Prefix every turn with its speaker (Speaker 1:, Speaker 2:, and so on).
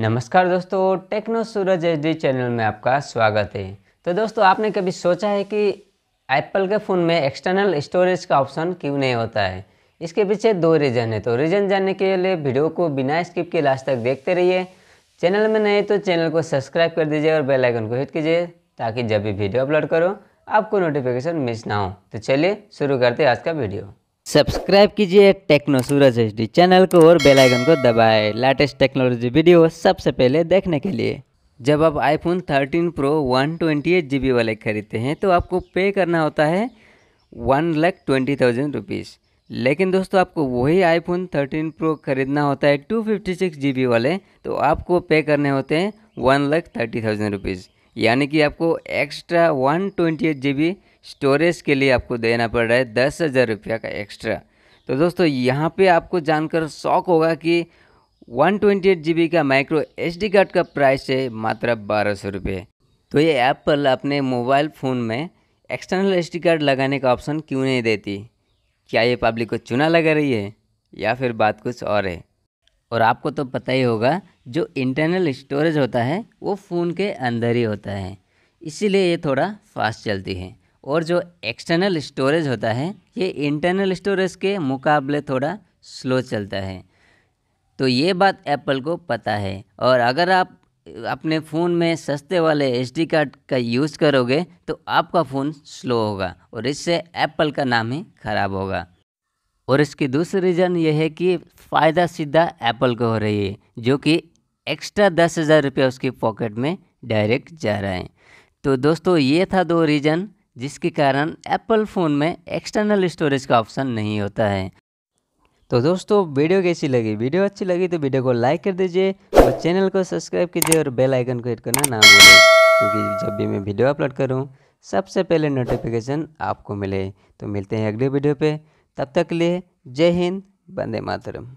Speaker 1: नमस्कार दोस्तों techno Suraj H channel में आपका स्वागत है तो दोस्तों आपने कभी सोचा है कि एप्पल के फ़ोन में एक्सटर्नल स्टोरेज का ऑप्शन क्यों नहीं होता है इसके पीछे दो रीज़न है तो रीज़न जानने के लिए वीडियो को बिना स्किप के लास्ट तक देखते रहिए चैनल में नए तो चैनल को सब्सक्राइब कर दीजिए और बेल आइकन को हिट कीजिए ताकि जब भी वीडियो अपलोड करो आपको नोटिफिकेशन मिस ना हो तो चलिए शुरू करते हैं आज का वीडियो सब्सक्राइब कीजिए टेक्नो सूरज एच चैनल को और बेल आइकन को दबाएं लेटेस्ट टेक्नोलॉजी वीडियो सबसे पहले देखने के लिए जब आप आईफोन 13 प्रो वन ट्वेंटी वाले खरीदते हैं तो आपको पे करना होता है one lakh twenty thousand rupees लेकिन दोस्तों आपको वही आईफोन 13 प्रो खरीदना होता है two fifty six G B वाले तो आपको पे करने होते हैं one lakh thirty thousand rupees यानी कि आपको extra one twenty eight G B storage के लिए आपको देना पड़ रहा है दस हज़ार रुपया का एक्स्ट्रा तो दोस्तों यहाँ पे आपको जानकर शौक होगा कि one twenty eight G B का माइक्रो एच डी कार्ड का प्राइस है मात्र बारह सौ रुपये तो ये एप्पल अपने मोबाइल फ़ोन में एक्सटर्नल एच डी कार्ड लगाने का ऑप्शन क्यों नहीं देती क्या ये पब्लिक को चुना लगा रही है या फिर बात कुछ और है और आपको तो पता ही होगा जो इंटरनल स्टोरेज होता है वो फ़ोन के अंदर ही होता है इसीलिए ये थोड़ा फास्ट चलती है और जो एक्सटर्नल स्टोरेज होता है ये इंटरनल स्टोरेज के मुकाबले थोड़ा स्लो चलता है तो ये बात एप्पल को पता है और अगर आप अपने फ़ोन में सस्ते वाले एसडी कार्ड का यूज़ करोगे तो आपका फ़ोन स्लो होगा और इससे एप्पल का नाम ही ख़राब होगा और इसकी दूसरी रीज़न ये है कि फ़ायदा सीधा एप्पल को हो रही है जो कि एक्स्ट्रा दस हज़ार रुपया उसकी पॉकेट में डायरेक्ट जा रहा है तो दोस्तों ये था दो रीज़न जिसके कारण एप्पल फ़ोन में एक्सटर्नल स्टोरेज का ऑप्शन नहीं होता है तो दोस्तों वीडियो कैसी लगी वीडियो अच्छी लगी तो वीडियो को लाइक कर दीजिए और चैनल को सब्सक्राइब कीजिए और बेल आइकन को हिट करना ना भूलें क्योंकि जब भी मैं वीडियो अपलोड करूँ सबसे पहले नोटिफिकेशन आपको मिले तो मिलते हैं अगले वीडियो पे तब तक ले लिए जय हिंद वंदे मातरम